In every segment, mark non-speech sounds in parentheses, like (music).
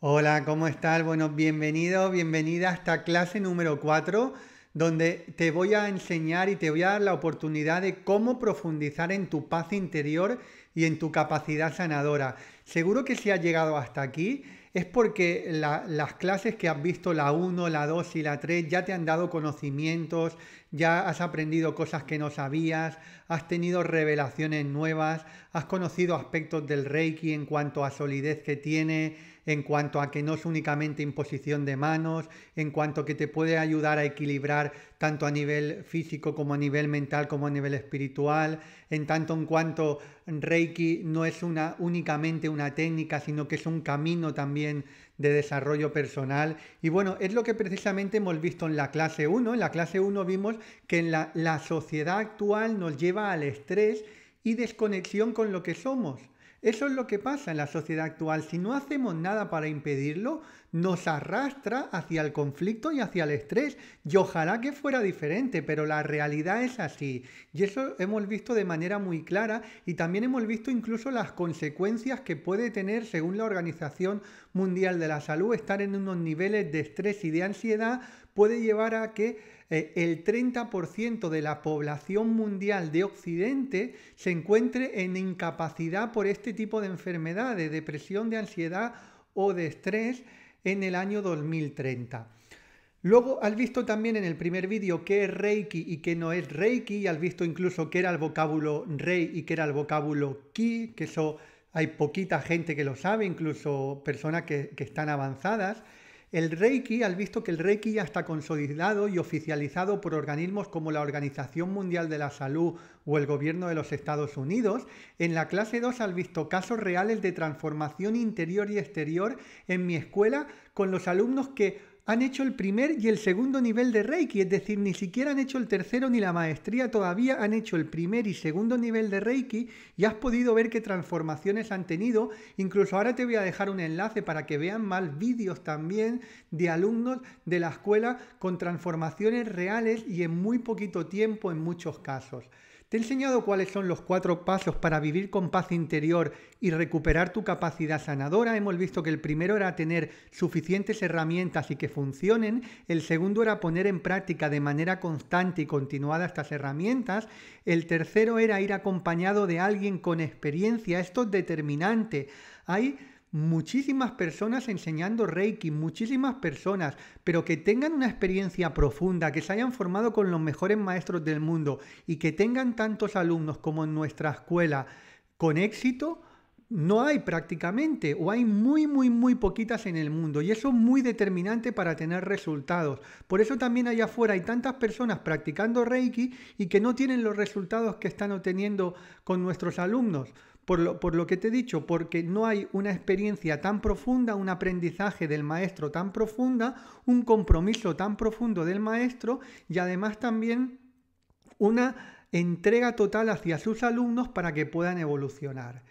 Hola, ¿cómo estás? Bueno, bienvenido, bienvenida a esta clase número 4, donde te voy a enseñar y te voy a dar la oportunidad de cómo profundizar en tu paz interior y en tu capacidad sanadora. Seguro que si has llegado hasta aquí es porque las clases que has visto, la 1, la 2 y la 3, ya te han dado conocimientos, ya has aprendido cosas que no sabías, has tenido revelaciones nuevas, has conocido aspectos del Reiki en cuanto a solidez que tiene, en cuanto a que no es únicamente imposición de manos, en cuanto que te puede ayudar a equilibrar tanto a nivel físico como a nivel mental como a nivel espiritual, en tanto en cuanto Reiki no es una únicamente una técnica, sino que es un camino también de desarrollo personal. Y bueno, es lo que precisamente hemos visto en la clase 1. En la clase 1 vimos que en la, la sociedad actual nos lleva al estrés y desconexión con lo que somos. Eso es lo que pasa en la sociedad actual. Si no hacemos nada para impedirlo, nos arrastra hacia el conflicto y hacia el estrés. Y ojalá que fuera diferente, pero la realidad es así. Y eso hemos visto de manera muy clara y también hemos visto incluso las consecuencias que puede tener, según la Organización Mundial de la Salud, estar en unos niveles de estrés y de ansiedad puede llevar a que eh, el 30% de la población mundial de Occidente se encuentre en incapacidad por este tipo de enfermedad, de depresión, de ansiedad o de estrés en el año 2030. Luego has visto también en el primer vídeo qué es Reiki y qué no es Reiki, y has visto incluso qué era el vocábulo Rei y qué era el vocábulo Ki, que eso hay poquita gente que lo sabe, incluso personas que están avanzadas. El Reiki, al visto que el Reiki ya está consolidado y oficializado por organismos como la Organización Mundial de la Salud o el Gobierno de los Estados Unidos, en la clase 2 al visto casos reales de transformación interior y exterior en mi escuela con los alumnos que han hecho el primer y el segundo nivel de Reiki, es decir, ni siquiera han hecho el tercero ni la maestría todavía, han hecho el primer y segundo nivel de Reiki y has podido ver qué transformaciones han tenido. Incluso ahora te voy a dejar un enlace para que vean más vídeos también de alumnos de la escuela con transformaciones reales y en muy poquito tiempo en muchos casos. Te he enseñado cuáles son los cuatro pasos para vivir con paz interior y recuperar tu capacidad sanadora. Hemos visto que el primero era tener suficientes herramientas y que funcionen. El segundo era poner en práctica de manera constante y continuada estas herramientas. El tercero era ir acompañado de alguien con experiencia. Esto es determinante. Hay muchísimas personas enseñando Reiki, muchísimas personas, pero que tengan una experiencia profunda, que se hayan formado con los mejores maestros del mundo y que tengan tantos alumnos como en nuestra escuela con éxito, no hay prácticamente o hay muy muy muy poquitas en el mundo y eso es muy determinante para tener resultados. Por eso también allá afuera hay tantas personas practicando Reiki y que no tienen los resultados que están obteniendo con nuestros alumnos por lo, que te he dicho, porque no hay una experiencia tan profunda, un aprendizaje del maestro tan profunda, un compromiso tan profundo del maestro y además también una entrega total hacia sus alumnos para que puedan evolucionar.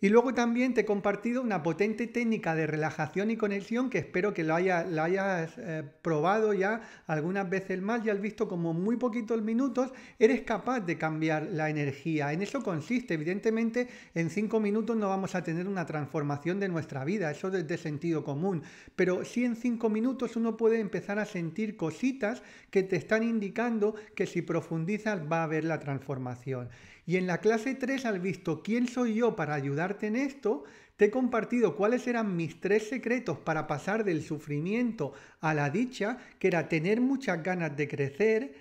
Y luego también te he compartido una potente técnica de relajación y conexión que espero que lo la hayas eh, probado ya algunas veces más Ya has visto como muy poquitos minutos eres capaz de cambiar la energía. En eso consiste, evidentemente en cinco minutos no vamos a tener una transformación de nuestra vida, eso es de sentido común, pero sí en cinco minutos uno puede empezar a sentir cositas que te están indicando que si profundizas va a haber la transformación. Y en la clase 3, al visto quién soy yo para ayudarte en esto, te he compartido cuáles eran mis tres secretos para pasar del sufrimiento a la dicha, que era tener muchas ganas de crecer,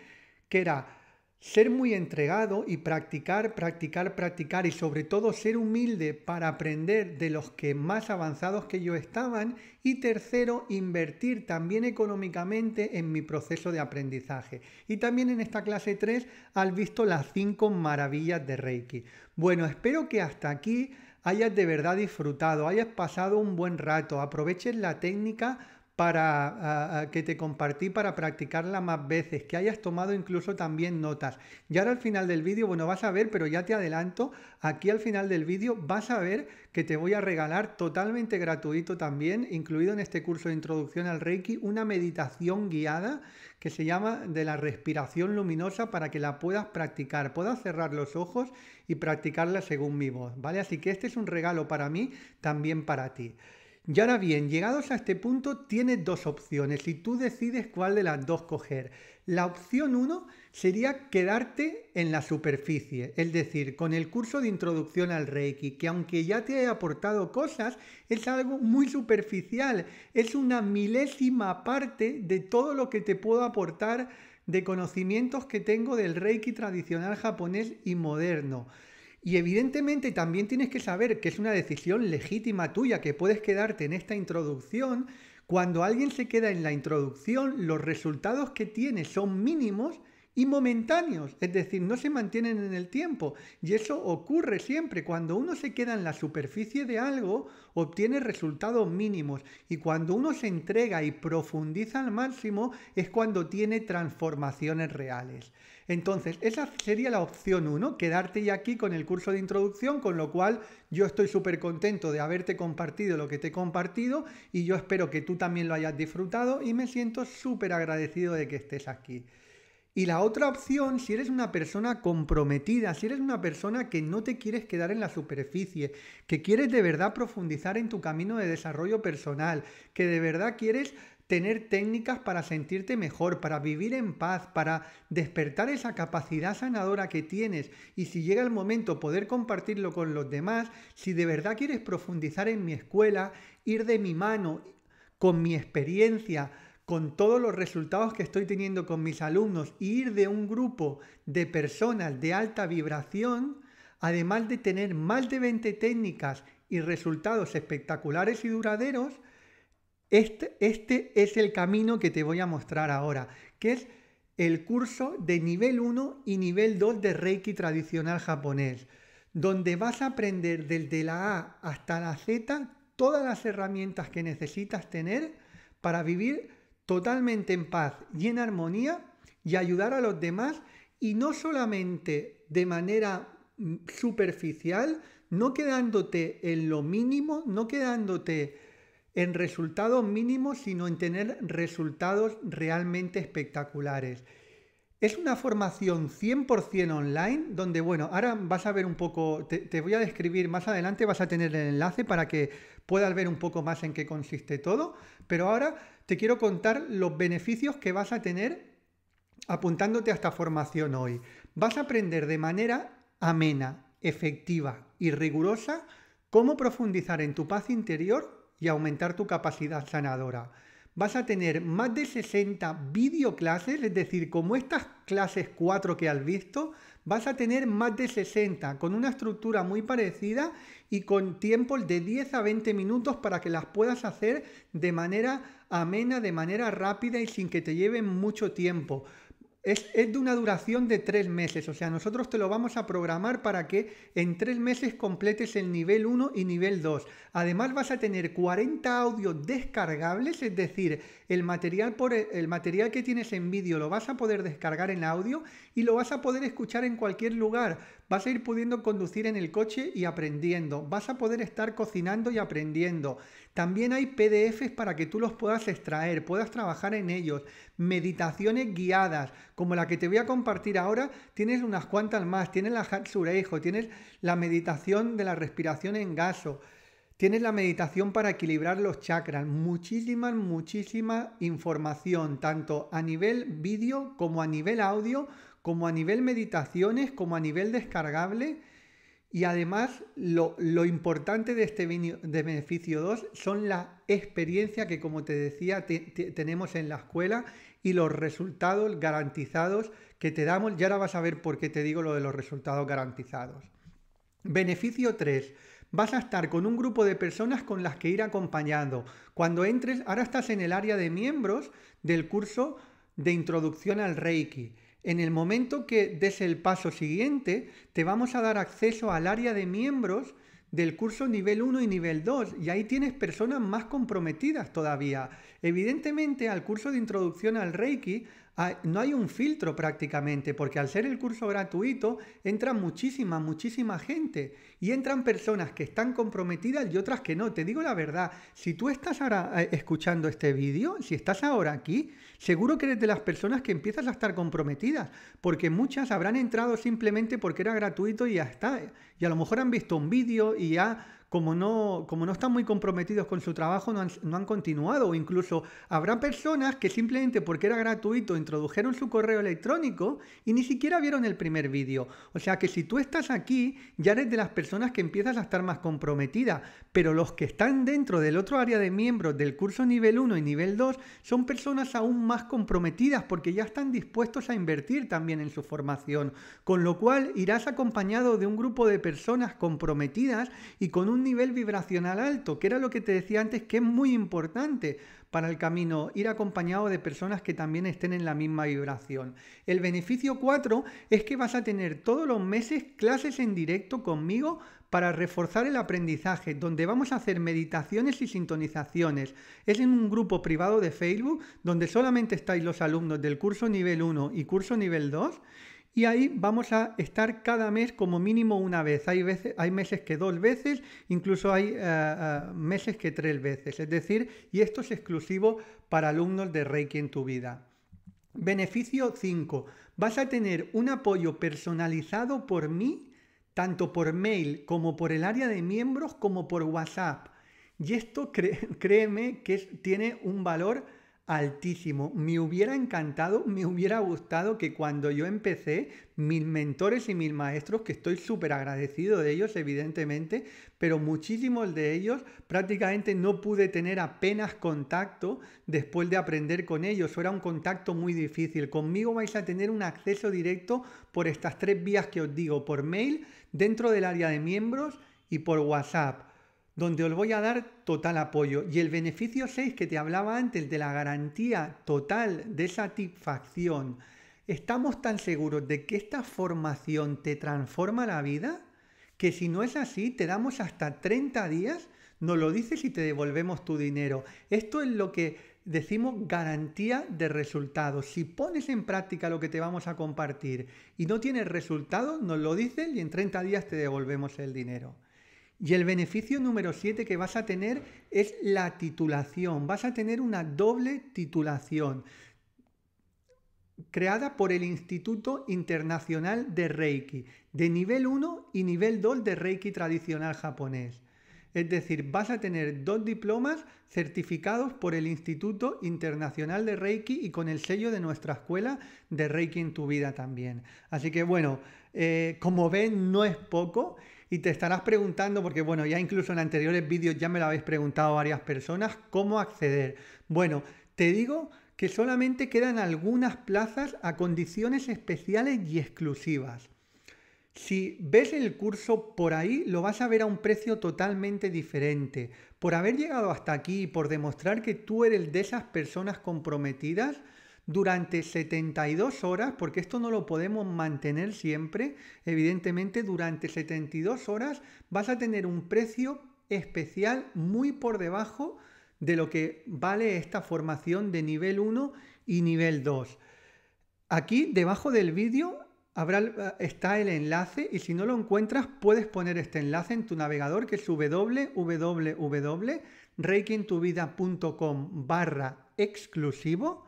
que era ser muy entregado y practicar, practicar, practicar y sobre todo ser humilde para aprender de los que más avanzados que yo estaban. Y tercero, invertir también económicamente en mi proceso de aprendizaje. Y también en esta clase 3 has visto las 5 maravillas de Reiki. Bueno, espero que hasta aquí hayas de verdad disfrutado, hayas pasado un buen rato, aproveches la técnica para, que te compartí para practicarla más veces, que hayas tomado incluso también notas. Y ahora al final del vídeo, bueno, vas a ver, pero ya te adelanto, aquí al final del vídeo vas a ver que te voy a regalar totalmente gratuito también, incluido en este curso de introducción al Reiki, una meditación guiada que se llama de la respiración luminosa para que la puedas practicar, puedas cerrar los ojos y practicarla según mi voz, ¿vale? Así que este es un regalo para mí, también para ti. Y ahora bien, llegados a este punto tienes dos opciones y tú decides cuál de las dos coger. La opción uno sería quedarte en la superficie, es decir, con el curso de introducción al Reiki, que aunque ya te haya aportado cosas, es algo muy superficial, es una milésima parte de todo lo que te puedo aportar de conocimientos que tengo del Reiki tradicional japonés y moderno. Y evidentemente también tienes que saber que es una decisión legítima tuya, que puedes quedarte en esta introducción. Cuando alguien se queda en la introducción, los resultados que tiene son mínimos y momentáneos, es decir, no se mantienen en el tiempo. Y eso ocurre siempre. Cuando uno se queda en la superficie de algo, obtiene resultados mínimos. Y cuando uno se entrega y profundiza al máximo, es cuando tiene transformaciones reales. Entonces, esa sería la opción 1, quedarte ya aquí con el curso de introducción, con lo cual yo estoy súper contento de haberte compartido lo que te he compartido y yo espero que tú también lo hayas disfrutado y me siento súper agradecido de que estés aquí. Y la otra opción, si eres una persona comprometida, si eres una persona que no te quieres quedar en la superficie, que quieres de verdad profundizar en tu camino de desarrollo personal, que de verdad quieres tener técnicas para sentirte mejor, para vivir en paz, para despertar esa capacidad sanadora que tienes y si llega el momento poder compartirlo con los demás, si de verdad quieres profundizar en mi escuela, ir de mi mano, con mi experiencia, con todos los resultados que estoy teniendo con mis alumnos, ir de un grupo de personas de alta vibración, además de tener más de 20 técnicas y resultados espectaculares y duraderos, este, este, es el camino que te voy a mostrar ahora, que es el curso de nivel 1 y nivel 2 de Reiki tradicional japonés, donde vas a aprender desde la A hasta la Z todas las herramientas que necesitas tener para vivir totalmente en paz y en armonía y ayudar a los demás y no solamente de manera mm, superficial, no quedándote en lo mínimo, no quedándote en resultados mínimos, sino en tener resultados realmente espectaculares. Es una formación 100% online donde, bueno, ahora vas a ver un poco, te, te, voy a describir más adelante, vas a tener el enlace para que puedas ver un poco más en qué consiste todo, pero ahora te quiero contar los beneficios que vas a tener apuntándote a esta formación hoy. Vas a aprender de manera amena, efectiva y rigurosa cómo profundizar en tu paz interior y aumentar tu capacidad sanadora. Vas a tener más de 60 videoclases, es decir, como estas clases 4 que has visto, vas a tener más de 60 con una estructura muy parecida y con tiempos de 10 a 20 minutos para que las puedas hacer de manera amena, de manera rápida y sin que te lleven mucho tiempo es, de una duración de tres meses, o sea, nosotros te lo vamos a programar para que en tres meses completes el nivel 1 y nivel 2. Además vas a tener 40 audios descargables, es decir, el material, por e, el material que tienes en vídeo lo vas a poder descargar en audio y lo vas a poder escuchar en cualquier lugar vas a ir pudiendo conducir en el coche y aprendiendo, vas a poder estar cocinando y aprendiendo. También hay PDFs para que tú los puedas extraer, puedas trabajar en ellos, meditaciones guiadas, como la que te voy a compartir ahora, tienes unas cuantas más, tienes la Hatsurejo, tienes la meditación de la respiración en gaso. Tienes la meditación para equilibrar los chakras, muchísima, muchísima información, tanto a nivel vídeo como a nivel audio, como a nivel meditaciones, como a nivel descargable. Y además lo, importante de este de beneficio 2 son la experiencia que, como te decía, tenemos en la escuela y los resultados garantizados que te damos. Y ahora vas a ver por qué te digo lo de los resultados garantizados. Beneficio 3. Vas a estar con un grupo de personas con las que ir acompañando. Cuando entres, ahora estás en el área de miembros del curso de introducción al Reiki. En el momento que des el paso siguiente, te vamos a dar acceso al área de miembros del curso nivel 1 y nivel 2 y ahí tienes personas más comprometidas todavía. Evidentemente al curso de introducción al Reiki no hay un filtro prácticamente, porque al ser el curso gratuito entran muchísima, muchísima gente y entran personas que están comprometidas y otras que no. Te digo la verdad, si tú estás ahora eh, escuchando este vídeo, si estás ahora aquí, seguro que eres de las personas que empiezas a estar comprometidas, porque muchas habrán entrado simplemente porque era gratuito y ya está. Y a lo mejor han visto un vídeo y ya como no, como no están muy comprometidos con su trabajo, no han, continuado. O incluso habrá personas que simplemente porque era gratuito introdujeron su correo electrónico y ni siquiera vieron el primer vídeo. O sea que si tú estás aquí, ya eres de las personas que empiezas a estar más comprometida. Pero los que están dentro del otro área de miembros del curso nivel 1 y nivel 2 son personas aún más comprometidas porque ya están dispuestos a invertir también en su formación. Con lo cual irás acompañado de un grupo de personas comprometidas y con un nivel vibracional alto, que era lo que te decía antes, que es muy importante para el camino, ir acompañado de personas que también estén en la misma vibración. El beneficio 4 es que vas a tener todos los meses clases en directo conmigo para reforzar el aprendizaje, donde vamos a hacer meditaciones y sintonizaciones. Es en un grupo privado de Facebook donde solamente estáis los alumnos del curso nivel 1 y curso nivel 2 y ahí vamos a estar cada mes como mínimo una vez. Hay, veces, hay meses que dos veces, incluso hay eh, eh, meses que tres veces. Es decir, y esto es exclusivo para alumnos de Reiki en tu vida. Beneficio 5. Vas a tener un apoyo personalizado por mí, tanto por mail como por el área de miembros como por WhatsApp. Y esto, (laughs) créeme, que tiene un valor altísimo. Me hubiera encantado, me hubiera gustado que cuando yo empecé, mis mentores y mis maestros, que estoy súper agradecido de ellos, evidentemente, pero muchísimos de ellos prácticamente no pude tener apenas contacto después de aprender con ellos. Era un contacto muy difícil. Conmigo vais a tener un acceso directo por estas tres vías que os digo, por mail, dentro del área de miembros y por WhatsApp donde os voy a dar total apoyo. Y el beneficio 6 que te hablaba antes de la garantía total de satisfacción. Estamos tan seguros de que esta formación te transforma la vida que si no es así, te damos hasta 30 días, nos lo dices y te devolvemos tu dinero. Esto es lo que decimos garantía de resultados. Si pones en práctica lo que te vamos a compartir y no tienes resultados, nos lo dices y en 30 días te devolvemos el dinero. Y el beneficio número 7 que vas a tener es la titulación. Vas a tener una doble titulación creada por el Instituto Internacional de Reiki, de nivel 1 y nivel 2 de Reiki tradicional japonés. Es decir, vas a tener dos diplomas certificados por el Instituto Internacional de Reiki y con el sello de nuestra escuela de Reiki en tu vida también. Así que bueno, eh, como ven, no es poco y te estarás preguntando, porque bueno, ya incluso en anteriores vídeos ya me lo habéis preguntado varias personas, cómo acceder. Bueno, te digo que solamente quedan algunas plazas a condiciones especiales y exclusivas. Si ves el curso por ahí, lo vas a ver a un precio totalmente diferente. Por haber llegado hasta aquí y por demostrar que tú eres de esas personas comprometidas, durante 72 horas, porque esto no lo podemos mantener siempre, evidentemente durante 72 horas vas a tener un precio especial muy por debajo de lo que vale esta formación de nivel 1 y nivel 2. Aquí debajo del vídeo habrá, está el enlace y si no lo encuentras puedes poner este enlace en tu navegador que es www.reikintuvida.com barra exclusivo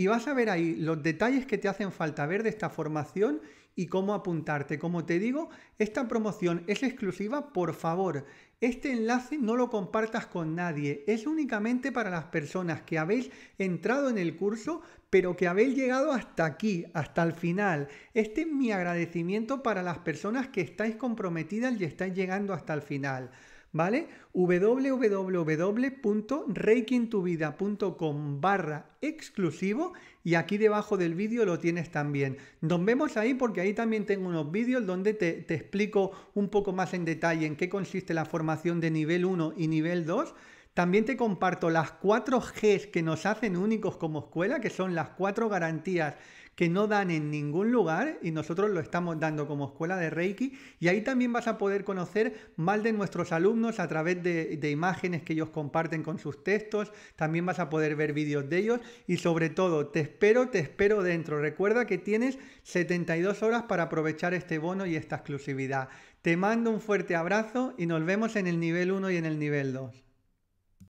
y vas a ver ahí los detalles que te hacen falta ver de esta formación y cómo apuntarte. Como te digo, esta promoción es exclusiva, por favor. Este enlace no lo compartas con nadie, es únicamente para las personas que habéis entrado en el curso, pero que habéis llegado hasta aquí, hasta el final. Este es mi agradecimiento para las personas que estáis comprometidas y estáis llegando hasta el final. ¿vale? www.reikintuvida.com barra exclusivo y aquí debajo del vídeo lo tienes también. Nos vemos ahí porque ahí también tengo unos vídeos donde te, te explico un poco más en detalle en qué consiste la formación de nivel 1 y nivel 2 también te comparto las cuatro Gs que nos hacen únicos como escuela, que son las cuatro garantías que no dan en ningún lugar y nosotros lo estamos dando como escuela de Reiki y ahí también vas a poder conocer más de nuestros alumnos a través de, de imágenes que ellos comparten con sus textos, también vas a poder ver vídeos de ellos y sobre todo te espero, te espero dentro. Recuerda que tienes 72 horas para aprovechar este bono y esta exclusividad. Te mando un fuerte abrazo y nos vemos en el nivel 1 y en el nivel 2.